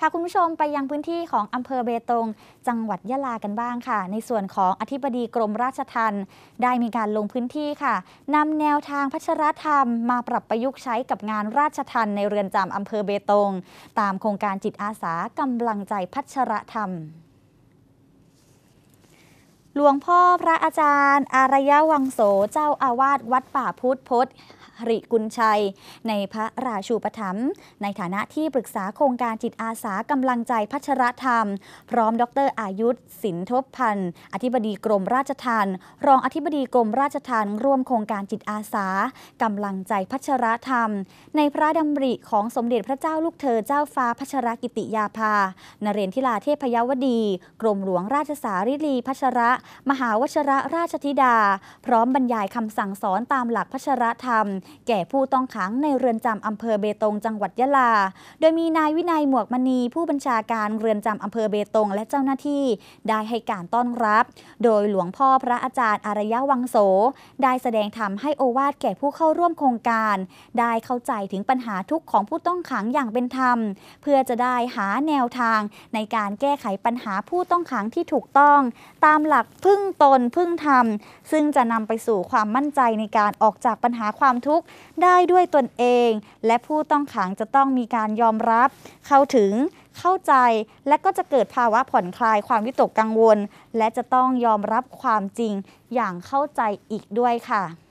พาคุณผู้ชมไปยังพื้นที่ของอำเภอเบตง จังหวัดยะลากันบ้างค่ะ ในส่วนของอธิบดีกรมราชทัณฑ์ได้มีการลงพื้นที่ค่ะนำแนวทางพัชรธรรม มาปรับประยุกต์ใช้กับงานราชทัณฑ์ในเรือนจำอำเภอเบตง ตามโครงการจิตอาสากำลังใจพัชรธรรมหลวงพ่อพระอาจารย์อารยวังโส เจ้าอาวาสวัดป่าพุทธพศหริกุลชัย ในพระราชูปถัมภ์ในฐานะที่ปรึกษาโครงการจิตอาสากำลังใจพัชรธรรม พร้อมดรอายุธสินทบพันธ์อธิบดีกรมราชทฑ์รองอธิบดีกรมราชทฑ์ร่วมโครงการจิตอาสากำลังใจพัชรธรรม ในพระดำริของสมเด็จพระเจ้าลูกเธอเจ้าฟ้าพัชรกิติยาภานเรนทิลาเทพยวดีกรมหลวงราชสาริลีพัชระมหาวชระราชธิดา พร้อมบรรยายคำสั่งสอนตามหลักพระชรธรรม แก่ผู้ต้องขังในเรือนจำอำเภอเบตงจังหวัดยะลา โดยมีนายวินัยหมวกมณี ผู้บัญชาการเรือนจำอำเภอเบตงและเจ้าหน้าที่ ได้ให้การต้อนรับ โดยหลวงพ่อพระอาจารย์อารยะวังโสได้แสดงธรรมให้โอวาทแก่ผู้เข้าร่วมโครงการ ได้เข้าใจถึงปัญหาทุกขของผู้ต้องขังอย่างเป็นธรรมเพื่อจะได้หาแนวทาง ในการแก้ไขปัญหาผู้ต้องขังที่ถูกต้องตามหลักพึ่งตนพึ่งธรรมซึ่งจะนำไปสู่ความมั่นใจในการออกจากปัญหาความทุกข์ได้ด้วยตนเอง และผู้ต้องขังจะต้องมีการยอมรับ เข้าถึงเข้าใจและก็จะเกิดภาวะผ่อนคลายความวิตกกังวล และจะต้องยอมรับความจริงอย่างเข้าใจอีกด้วยค่ะ